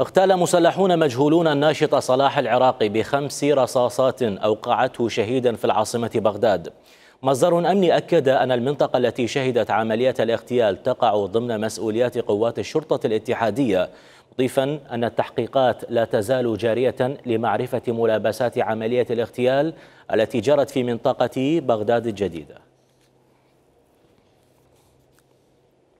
اغتال مسلحون مجهولون الناشط صلاح العراقي بخمس رصاصات أوقعته شهيدا في العاصمة بغداد مصدر أمني أكد أن المنطقة التي شهدت عملية الاغتيال تقع ضمن مسؤوليات قوات الشرطة الاتحادية مضيفا أن التحقيقات لا تزال جارية لمعرفة ملابسات عملية الاغتيال التي جرت في منطقة بغداد الجديدة